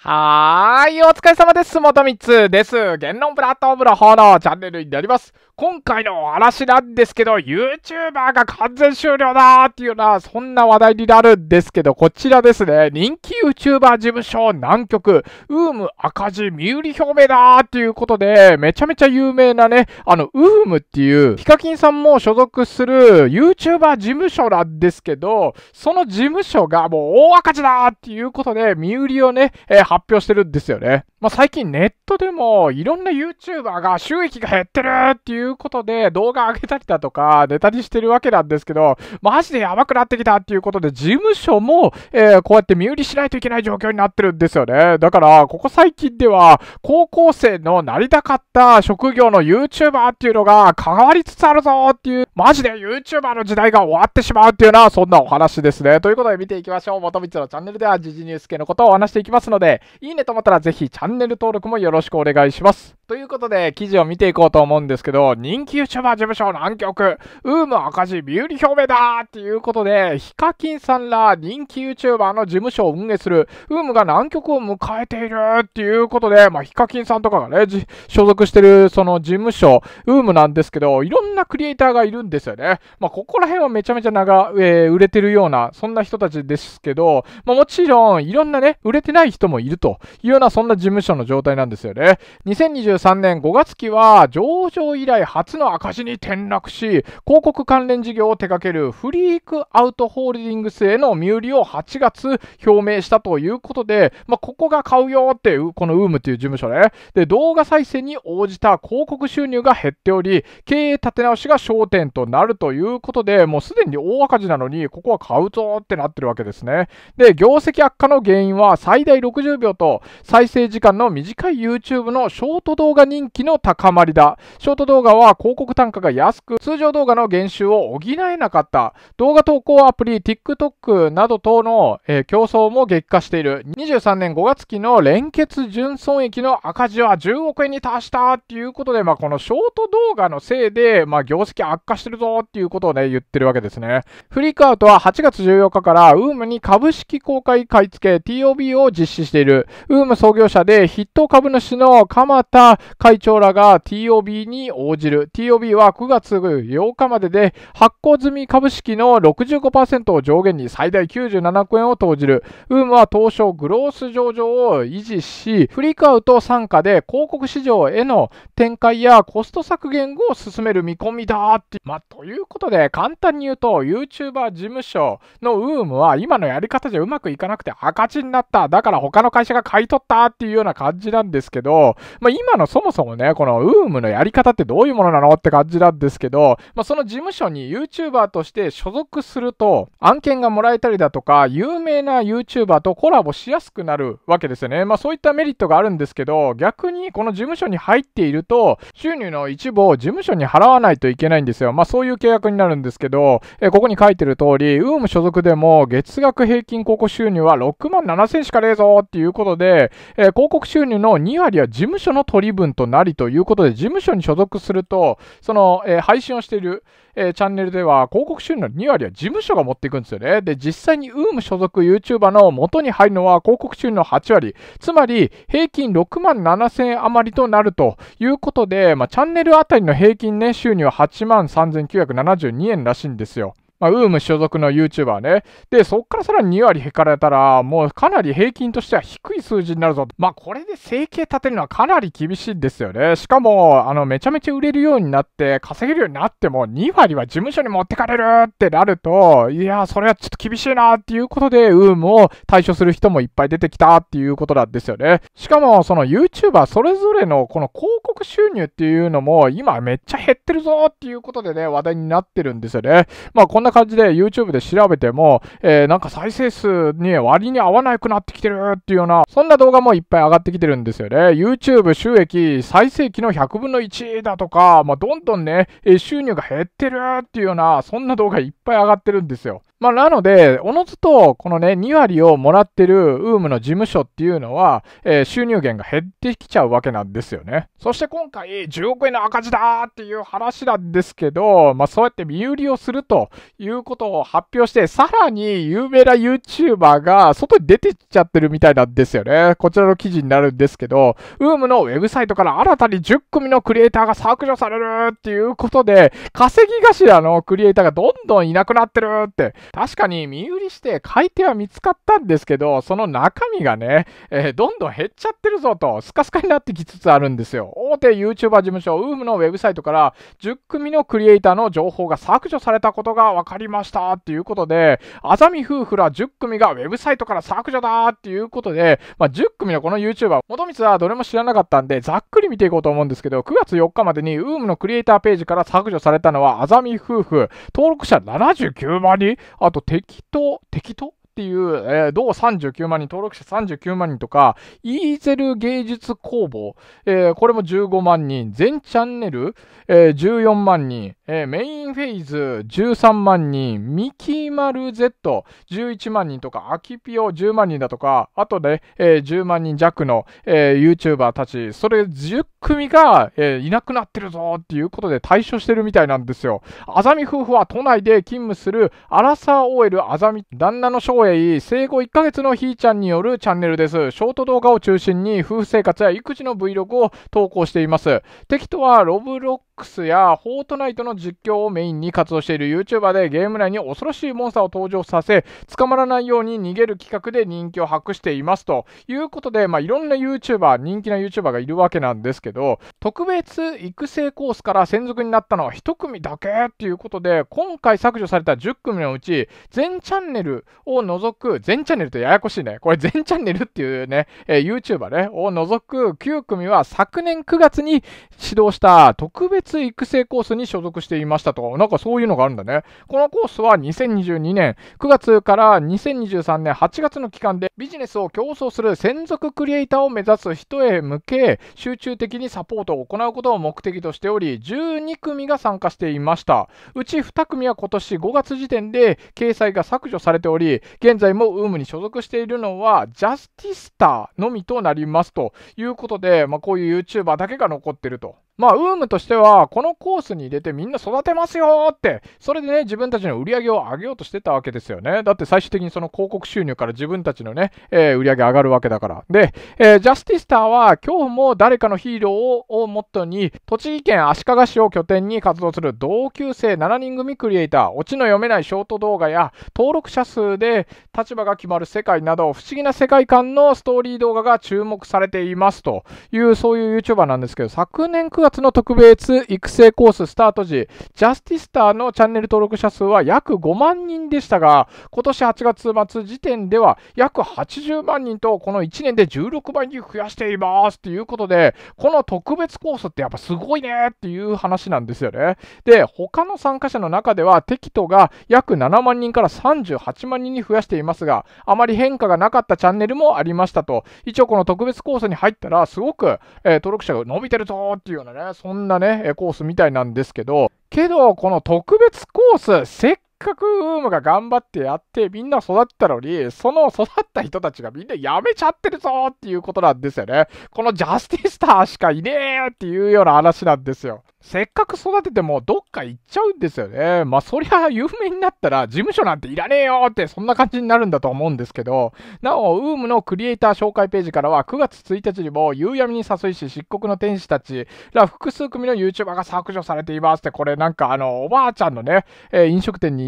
はーい、お疲れ様です。元つです。言論プラットフォームの方のチャンネルになります。今回の嵐なんですけど、YouTuber が完全終了だーっていうのは、そんな話題になるんですけど、こちらですね、人気 YouTuber 事務所南極、ウーム赤字身売り表明だーっていうことで、めちゃめちゃ有名なね、あの、ウームっていう、ヒカキンさんも所属する YouTuber 事務所なんですけど、その事務所がもう大赤字だーっていうことで、身売りをね、発表してるんですよね。まあ、最近ネットでもいろんな YouTuber が収益が減ってるっていうことで動画上げたりだとかネタにしてるわけなんですけど、マジでやばくなってきたっていうことで事務所も、えこうやって身売りしないといけない状況になってるんですよね。だから、ここ最近では高校生のなりたかった職業の YouTuber っていうのが変わりつつあるぞっていう、マジで YouTuber の時代が終わってしまうっていうのはそんなお話ですね。ということで見ていきましょう。元光のチャンネルでは時事ニュース系のことをお話していきますので、いいねと思ったらぜひチャンネルャンネル登録もよろしくお願いします。ということで、記事を見ていこうと思うんですけど、人気 YouTuber 事務所南極、ウーム赤字ビューリ表明だっていうことで、ヒカキンさんら人気 YouTuber の事務所を運営する、ウームが南極を迎えているっていうことで、まあ、ヒカキンさんとかがね、所属してるその事務所、ウームなんですけど、いろんなクリエイターがいるんですよね。まあ、ここら辺はめちゃめちゃ長、えー、売れてるような、そんな人たちですけど、まあ、もちろん、いろんなね、売れてない人もいるというような、そんな事務務所の状態なんですよね。2023年5月期は上場以来初の赤字に転落し、広告関連事業を手掛けるフリークアウトホールディングスへの身売りを8月表明したということで、まあ、ここが買うよっていう、このウームっていう事務所ね。で、動画再生に応じた広告収入が減っており、経営立て直しが焦点となるということで、もうすでに大赤字なのに、ここは買うぞってなってるわけですね。で、業績悪化の原因は最大60秒と再生時間間の短い YouTube のショート動画人気の高まりだ。ショート動画は広告単価が安く、通常動画の減収を補えなかった。動画投稿アプリ TikTok など等の、えー、競争も激化している。23年5月期の連結純損益の赤字は10億円に達したっていうことで、まあ、このショート動画のせいで、まあ、業績悪化してるぞっていうことをね、言ってるわけですね。フリークアウトは8月14日から UM に株式公開買い付け TOB を実施している。UM 創業者で筆頭株主の鎌田会長らが TOB に応じる。TOB は9月8日までで、発行済み株式の65%を上限に最大97億円を投じる。ウームは当初グロース上場を維持し、フリークアウト参加で広告市場への展開やコスト削減を進める見込みだって。まあ、ということで、簡単に言うと、YouTuber 事務所のウームは今のやり方じゃうまくいかなくて赤字になった。だから他の会社が買い取ったっていうようなな感じなんですけど、まあ、今のそもそもね、この UM のやり方ってどういうものなのって感じなんですけど、まあ、その事務所に YouTuber として所属すると、案件がもらえたりだとか、有名な YouTuber とコラボしやすくなるわけですよね。まあ、そういったメリットがあるんですけど、逆にこの事務所に入っていると、収入の一部を事務所に払わないといけないんですよ。まあ、そういう契約になるんですけど、えここに書いてる通り、UM 所属でも月額平均広告収入は6万7000しかねえぞっていうことで、え広告告収入の2割は事務所の取り分となりということで、事務所に所属すると、その、えー、配信をしている、えー、チャンネルでは、広告収入の2割は事務所が持っていくんですよね。で、実際に UM 所属 YouTuber の元に入るのは広告収入の8割、つまり平均6万7000円余りとなるということで、まあ、チャンネルあたりの平均ね、収入は8万3972円らしいんですよ。まあ、ウーム所属の YouTuber ね。で、そっからさらに2割減られたら、もうかなり平均としては低い数字になるぞ。まあ、これで生計立てるのはかなり厳しいんですよね。しかも、あの、めちゃめちゃ売れるようになって、稼げるようになっても、2割は事務所に持ってかれるってなると、いや、それはちょっと厳しいなっていうことで、ウームを対処する人もいっぱい出てきたっていうことなんですよね。しかも、その YouTuber それぞれのこの広告収入っていうのも、今めっちゃ減ってるぞっていうことでね、話題になってるんですよね。まあ、こんなな感じで YouTube で調べても、えー、なんか再生数に割に合わなくなってきてるっていうような、そんな動画もいっぱい上がってきてるんですよね。YouTube 収益最盛期の100分の1だとか、まあ、どんどんね、収入が減ってるっていうような、そんな動画いっぱい上がってるんですよ。まあ、なので、おのずと、このね、2割をもらってるウームの事務所っていうのは、えー、収入源が減ってきちゃうわけなんですよね。そして今回、10億円の赤字だーっていう話なんですけど、まあ、そうやって身売りをするということを発表して、さらに有名な YouTuber が外に出てっちゃってるみたいなんですよね。こちらの記事になるんですけど、UM のウェブサイトから新たに10組のクリエイターが削除されるっていうことで、稼ぎ頭のクリエイターがどんどんいなくなってるって、確かに身売りして買い手は見つかったんですけど、その中身がね、えー、どんどん減っちゃってるぞと、スカスカになってきつつあるんですよ。大手 YouTuber 事務所 UM のウェブサイトから10組のクリエイターの情報が削除されたことが分かかりましたっていうことで、あざみ夫婦ら10組がウェブサイトから削除だっていうことで、まあ、10組のこの YouTuber、元光はどれも知らなかったんで、ざっくり見ていこうと思うんですけど、9月4日までに UM のクリエイターページから削除されたのは、あざみ夫婦、登録者79万人、あと適当、適当っていう、えー、同39万人、登録者39万人とか、イーゼル芸術工房、えー、これも15万人、全チャンネル、えー、14万人、えー、メインフェイズ13万人、ミキマル Z11 万人とか、アキピオ10万人だとか、あとで、えー、10万人弱の、えー、YouTuber たち、それ10組が、えー、いなくなってるぞっていうことで対処してるみたいなんですよ。アザミ夫婦は都内で勤務するアラサー OL アザミ、旦那の翔英、生後1ヶ月のひーちゃんによるチャンネルです。ショート動画を中心に夫婦生活や育児の Vlog を投稿しています。敵とはロブロックスやフォートナイトの実況をメインに活動している YouTuber でゲーム内に恐ろしいモンスターを登場させ捕まらないように逃げる企画で人気を博していますということで、まあ、いろんな YouTuber 人気な YouTuber がいるわけなんですけど特別育成コースから専属になったのは1組だけっていうことで今回削除された10組のうち全チャンネルを除く全チャンネルってややこしいねこれ全チャンネルっていうね、えー、YouTuber ねを除く9組は昨年9月に指導した特別育成コースに所属してしていましたとなんかそういうのがあるんだね。このコースは2022年9月から2023年8月の期間でビジネスを競争する専属クリエイターを目指す人へ向け、集中的にサポートを行うことを目的としており、12組が参加していました。うち2組は今年5月時点で掲載が削除されており、現在も UM に所属しているのはジャスティスターのみとなりますということで、まあ、こういう YouTuber だけが残ってると。まあ、ウームとしては、このコースに入れてみんな育てますよって、それでね、自分たちの売り上げを上げようとしてたわけですよね。だって最終的にその広告収入から自分たちのね、えー、売り上げ上がるわけだから。で、えー、ジャスティスターは、今日も誰かのヒーローをモットーに、栃木県足利市を拠点に活動する同級生7人組クリエイター、オチの読めないショート動画や、登録者数で立場が決まる世界など、不思議な世界観のストーリー動画が注目されていますという、そういう YouTuber なんですけど、昨年9月月の特別育成コーススタート時、ジャスティスターのチャンネル登録者数は約5万人でしたが、今年8月末時点では約80万人と、この1年で16倍に増やしていますということで、この特別コースってやっぱすごいねっていう話なんですよね。で、他の参加者の中では、テキトが約7万人から38万人に増やしていますが、あまり変化がなかったチャンネルもありましたと、一応この特別コースに入ったら、すごく、えー、登録者が伸びてるぞっていうようなね、ね、そんなね、コースみたいなんですけど、けど、この特別コース、せっっかくウームが頑張ってやってみんな育ったのに、その育った人たちがみんなやめちゃってるぞっていうことなんですよね。このジャスティスターしかいねえっていうような話なんですよ。せっかく育ててもどっか行っちゃうんですよね。まあそりゃ有名になったら事務所なんていらねえよってそんな感じになるんだと思うんですけど、なお、ウームのクリエイター紹介ページからは9月1日にも夕闇に誘いし漆黒の天使たちら複数組の YouTuber が削除されていますってこれなんかあのおばあちゃんのね、えー、飲食店に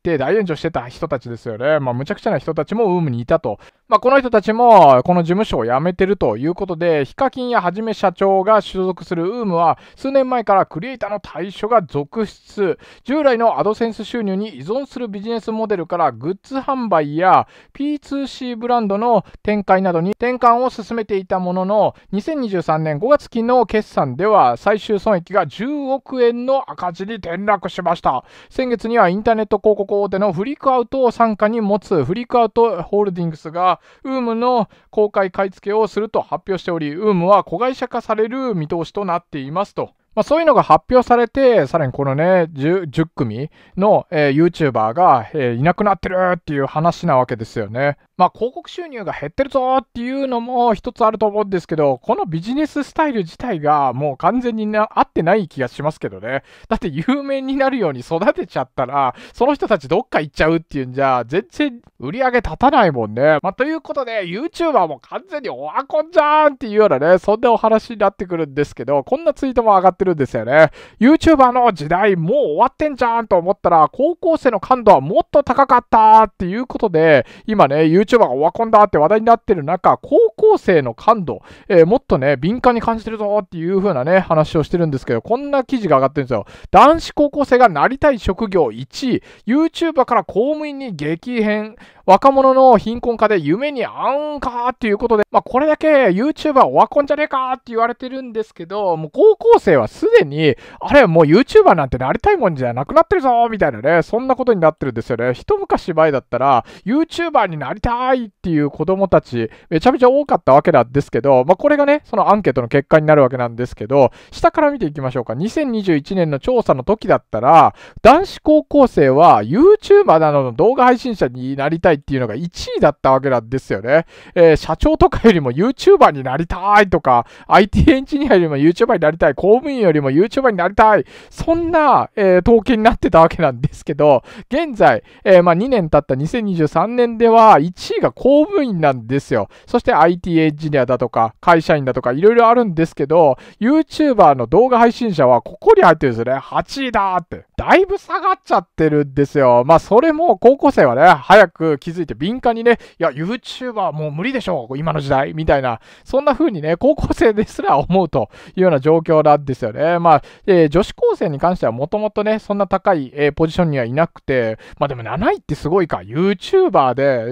って大炎上してた人たちですよね。まあ、むちゃくちゃな人たちもウームにいたと。まあ、この人たちも、この事務所を辞めてるということで、ヒカキンやはじめ社長が所属するウームは、数年前からクリエイターの対処が続出。従来のアドセンス収入に依存するビジネスモデルから、グッズ販売や P2C ブランドの展開などに転換を進めていたものの、2023年5月期の決算では、最終損益が10億円の赤字に転落しました。先月にはインターネット広告行でのフリークアウトを傘下に持つフリークアウトホールディングスが、ウームの公開買い付けをすると発表しており、ウームは子会社化される見通しとなっていますと。まあ、そういうのが発表されて、さらにこのね、10, 10組の、えー、YouTuber が、えー、いなくなってるっていう話なわけですよね。まあ、広告収入が減ってるぞっていうのも一つあると思うんですけど、このビジネススタイル自体がもう完全にな合ってない気がしますけどね。だって有名になるように育てちゃったら、その人たちどっか行っちゃうっていうんじゃ、全然売り上げ立たないもんね。まあ、ということで、YouTuber も完全にオワコンじゃーんっていうようなね、そんなお話になってくるんですけど、こんなツイートも上がってってるんですよね。YouTuber の時代もう終わってんじゃんと思ったら、高校生の感度はもっと高かったっていうことで、今ね、YouTuber がオワコンだって話題になってる中、高校生の感度、えー、もっとね、敏感に感じてるぞっていう風なね、話をしてるんですけど、こんな記事が上がってるんですよ。男子高校生がなりたい職業1位、YouTuber から公務員に激変、若者の貧困化で夢に合うんかっていうことで、まあ、これだけ YouTuber オワコンじゃねえかって言われてるんですけど、もう高校生はすでに、あれもう YouTuber なんてなりたいもんじゃなくなってるぞみたいなね、そんなことになってるんですよね。一昔前だったら、YouTuber になりたいっていう子供たち、めちゃめちゃ多かったわけなんですけど、まあ、これがね、そのアンケートの結果になるわけなんですけど、下から見ていきましょうか。2021年の調査の時だったら、男子高校生は YouTuber などの動画配信者になりたいっていうのが1位だったわけなんですよね。えー、社長とかよりも YouTuber になりたいとか、IT エンジニアよりも YouTuber になりたい、公務員よりも YouTuber になりたい、そんな、えー、統計になってたわけなんですけど、現在、えー、まあ、2年経った2023年では1位が公務員なんですよ。そして IT エンジニアだとか、会社員だとか、いろいろあるんですけど、YouTuber の動画配信者はここに入ってるんですよね。8位だって。だいぶ下がっちゃってるんですよ。まあ、それも高校生はね、早く気気づいて敏感にね、いや、YouTuber もう無理でしょう、今の時代、みたいな、そんな風にね、高校生ですら思うというような状況なんですよね。まあ、えー、女子高生に関してはもともとね、そんな高い、えー、ポジションにはいなくて、まあでも7位ってすごいか、YouTuber で、え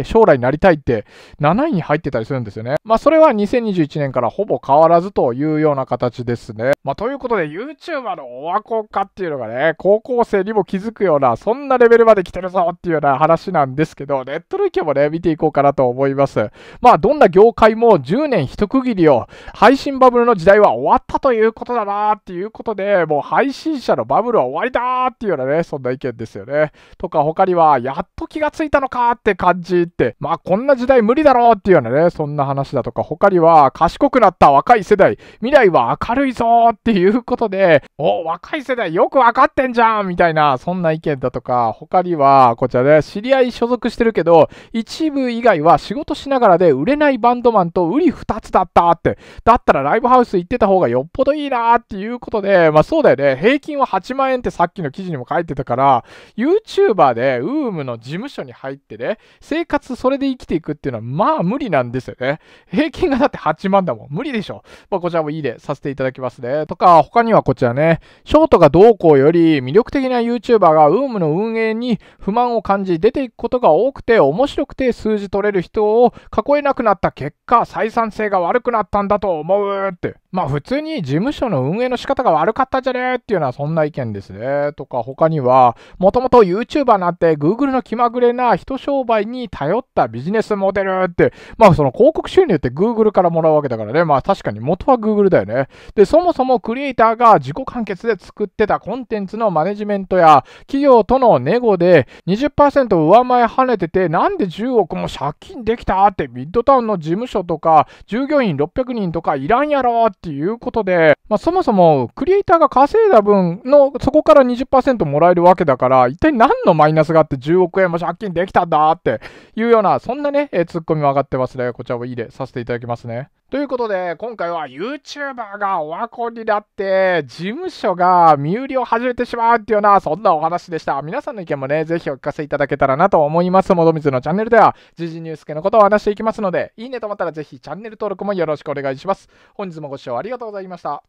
ー、将来になりたいって7位に入ってたりするんですよね。まあそれは2021年からほぼ変わらずというような形ですね。まあということで YouTuber のオワコンっていうのがね、高校生にも気づくような、そんなレベルまで来てるぞっていうような話なんですですけど、ネット類型もね、見ていこうかなと思います。まあ、どんな業界も10年一区切りを、配信バブルの時代は終わったということだなーっていうことで、もう配信者のバブルは終わりだーっていうようなね、そんな意見ですよね。とか、他には、やっと気がついたのかって感じって、まあ、こんな時代無理だろうっていうようなね、そんな話だとか、他には、賢くなった若い世代、未来は明るいぞーっていうことで、お、若い世代よくわかってんじゃんみたいな、そんな意見だとか、他には、こちらね、知り合い所属してるけど、一部以外は仕事しながらで売れないバンドマンと売り2つだったって。だったらライブハウス行ってた方がよっぽどいいなーっていうことで、まあそうだよね。平均は8万円ってさっきの記事にも書いてたから、YouTuber で UM の事務所に入ってね、生活それで生きていくっていうのはまあ無理なんですよね。平均がだって8万だもん。無理でしょ。まあこちらもいいでさせていただきますね。とか、他にはこちらね、ショートがどうこうより魅力的な YouTuber が UM の運営に不満を感じ出ていくことが多くて面白くて数字取れる人を囲えなくなった結果、採算性が悪くなったんだと思うって。まあ普通に事務所の運営の仕方が悪かったじゃねえっていうのはそんな意見ですね。とか他には、もともと YouTuber なんて Google の気まぐれな人商売に頼ったビジネスモデルって、まあその広告収入って Google からもらうわけだからね。まあ確かに元は Google だよね。で、そもそもクリエイターが自己完結で作ってたコンテンツのマネジメントや企業とのネゴで20%上前跳兼ねてて、なんで10億も借金できたって、ミッドタウンの事務所とか、従業員600人とかいらんやろっていうことで、まあ、そもそもクリエイターが稼いだ分の、そこから20%もらえるわけだから、一体何のマイナスがあって10億円も借金できたんだっていうような、そんなね、えー、ツッコミも上がってますね。こちらもいいでさせていただきますね。ということで、今回は YouTuber がオワコンになって、事務所が身売りを始めてしまうっていうような、そんなお話でした。皆さんの意見もね、ぜひお聞かせいただけたらなと思います。もどみずのチャンネルでは、時事ニュース系のことを話していきますので、いいねと思ったらぜひチャンネル登録もよろしくお願いします。本日もご視聴ありがとうございました。